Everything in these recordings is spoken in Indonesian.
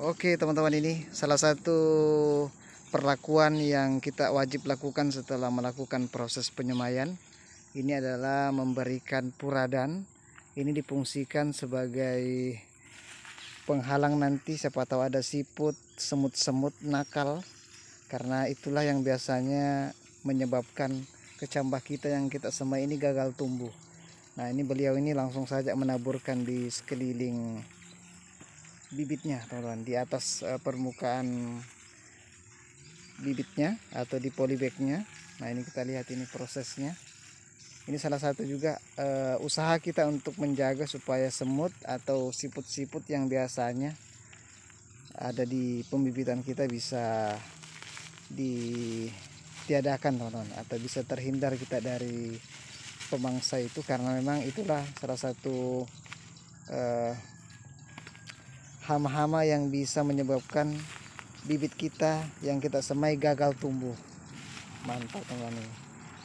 Oke teman-teman ini salah satu perlakuan yang kita wajib lakukan setelah melakukan proses penyemayan ini adalah memberikan puradan ini dipungsikan sebagai penghalang nanti siapa tahu ada siput semut-semut nakal karena itulah yang biasanya menyebabkan kecambah kita yang kita semai ini gagal tumbuh nah ini beliau ini langsung saja menaburkan di sekeliling bibitnya teman-teman di atas uh, permukaan bibitnya atau di polybagnya nah ini kita lihat ini prosesnya ini salah satu juga uh, usaha kita untuk menjaga supaya semut atau siput-siput yang biasanya ada di pembibitan kita bisa ditiadakan teman-teman atau bisa terhindar kita dari pemangsa itu karena memang itulah salah satu uh, hama-hama yang bisa menyebabkan bibit kita yang kita semai gagal tumbuh mantap teman-teman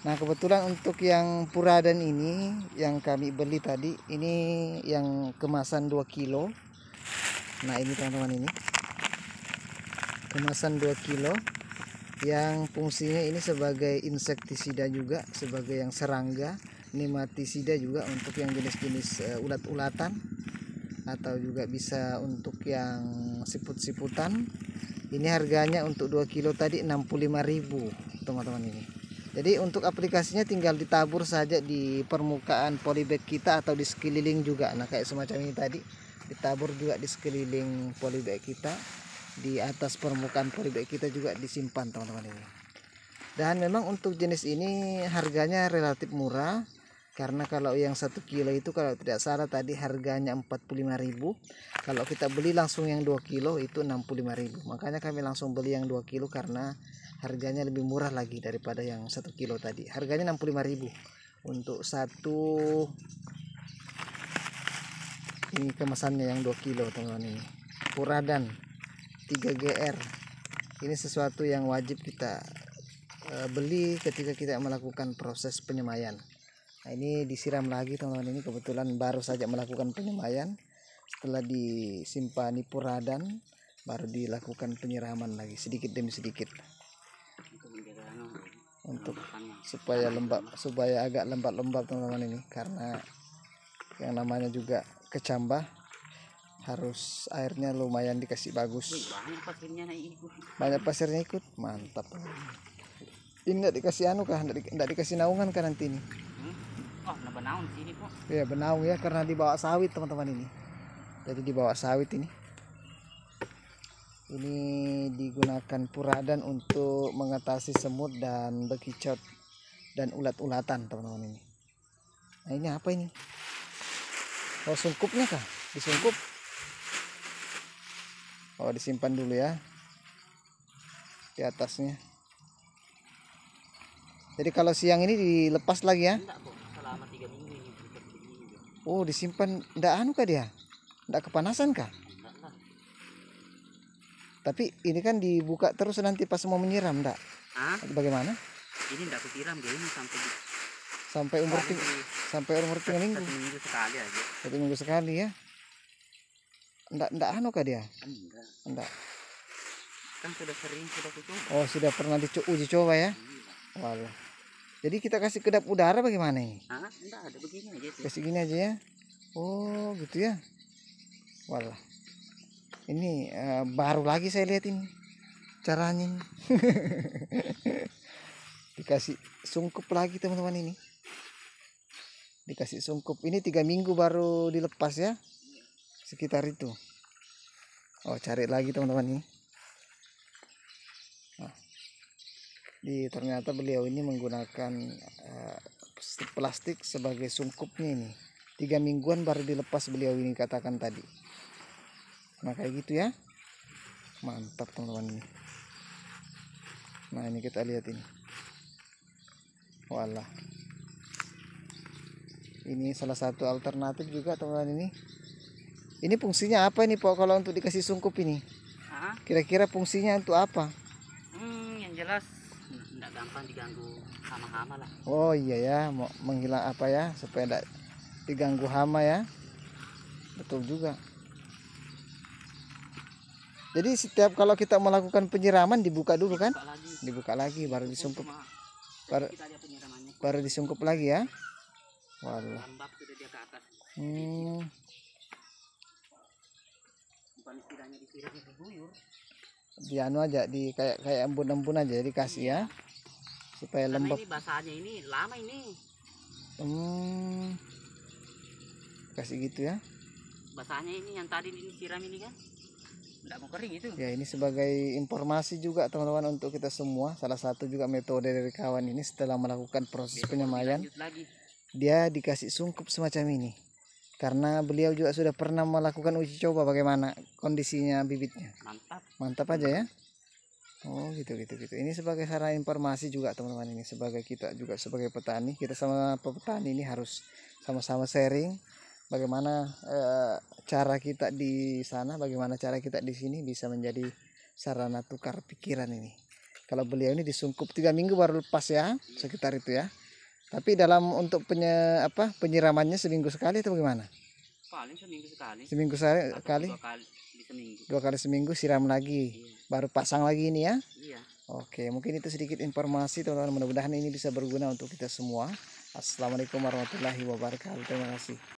nah kebetulan untuk yang puradan ini yang kami beli tadi ini yang kemasan 2 kilo nah ini teman-teman ini kemasan 2 kilo yang fungsinya ini sebagai insektisida juga sebagai yang serangga nematisida juga untuk yang jenis-jenis eh, ulat-ulatan atau juga bisa untuk yang siput-siputan ini harganya untuk 2 kilo tadi 65000 teman-teman ini jadi untuk aplikasinya tinggal ditabur saja di permukaan polybag kita atau di sekeliling juga nah kayak semacam ini tadi ditabur juga di sekeliling polybag kita di atas permukaan polybag kita juga disimpan teman-teman ini dan memang untuk jenis ini harganya relatif murah karena kalau yang satu kilo itu kalau tidak salah tadi harganya 45000 kalau kita beli langsung yang 2 kilo itu 65000 makanya kami langsung beli yang 2 kilo karena harganya lebih murah lagi daripada yang satu kilo tadi harganya 65000 untuk satu ini kemasannya yang 2 kilo teman-teman ini puradan 3GR ini sesuatu yang wajib kita eh, beli ketika kita melakukan proses penyemayan nah ini disiram lagi teman-teman ini kebetulan baru saja melakukan penyemaian setelah disimpan puradan baru dilakukan penyiraman lagi sedikit demi sedikit untuk supaya lembab supaya agak lembab-lembab teman-teman ini karena yang namanya juga kecambah harus airnya lumayan dikasih bagus banyak pasirnya ikut mantap ini tidak dikasih anu kah tidak dikasih naungan kan nanti ini Oh, nah benaung sini kok. Iya, benaung ya karena dibawa sawit teman-teman ini. Jadi dibawa sawit ini. Ini digunakan puradan untuk mengatasi semut dan bekicot dan ulat-ulatan teman-teman ini. Nah ini apa ini? Oh sungkupnya kah? Disungkup? Oh disimpan dulu ya di atasnya. Jadi kalau siang ini dilepas lagi ya? Enggak, selama tiga minggu ini oh disimpan ndak anu kah dia ndak kepanasan kah tapi ini kan dibuka terus nanti pas mau menyiram ndak? Hah? Bagaimana? Ini ndak kusiram dia ini sampai di... sampai umur tiga, sampai umur tiga minggu. Satu minggu sekali aja. Satu minggu sekali ya. Ndak ndak anu kah dia? Enggak. Ndak. Kan sudah sering sudah kucoba. Oh, sudah pernah uji coba ya? Iya. Jadi kita kasih kedap udara bagaimana ini? Kasih gini aja ya. Oh, gitu ya. Walah. Ini uh, baru lagi saya lihat ini. Caranya ini. Dikasih sungkup lagi teman-teman ini. Dikasih sungkup. Ini tiga minggu baru dilepas ya. Sekitar itu. Oh, cari lagi teman-teman ini. di ternyata beliau ini menggunakan uh, plastik sebagai sungkupnya ini tiga mingguan baru dilepas beliau ini katakan tadi nah kayak gitu ya mantap teman-teman ini nah ini kita lihat ini wallah ini salah satu alternatif juga teman-teman ini ini fungsinya apa ini Pak kalau untuk dikasih sungkup ini kira-kira fungsinya untuk apa tidak gampang diganggu hama-hama lah oh iya ya mau menghilang apa ya supaya tidak diganggu hama ya betul juga jadi setiap kalau kita melakukan penyiraman dibuka dulu kan dibuka lagi, dibuka lagi baru disungkup baru, baru disungkup lagi ya waduh hmm. di anu aja di kayak kayak embun-embun aja dikasih ya iya supaya lembab. ini basahnya ini lama ini. Hmm. Kasih gitu ya. Basahnya ini yang tadi ini siram ini kan. Enggak mau kering itu. Ya, ini sebagai informasi juga teman-teman untuk kita semua. Salah satu juga metode dari kawan ini setelah melakukan proses penyemayan. Lagi. Dia dikasih sungkup semacam ini. Karena beliau juga sudah pernah melakukan uji coba bagaimana kondisinya bibitnya. Mantap. Mantap aja ya. Oh gitu gitu gitu. Ini sebagai sarana informasi juga teman-teman ini sebagai kita juga sebagai petani kita sama petani ini harus sama-sama sharing bagaimana e, cara kita di sana, bagaimana cara kita di sini bisa menjadi sarana tukar pikiran ini. Kalau beliau ini disungkup tiga minggu baru lepas ya sekitar itu ya. Tapi dalam untuk penye, apa penyiramannya seminggu sekali atau bagaimana? paling seminggu sekali seminggu sekali Dua kali di seminggu dua kali seminggu siram lagi iya. baru pasang lagi ini ya iya Oke, mungkin itu sedikit informasi teman-teman. Mudah-mudahan ini bisa berguna untuk kita semua. Assalamualaikum warahmatullahi wabarakatuh. Terima kasih.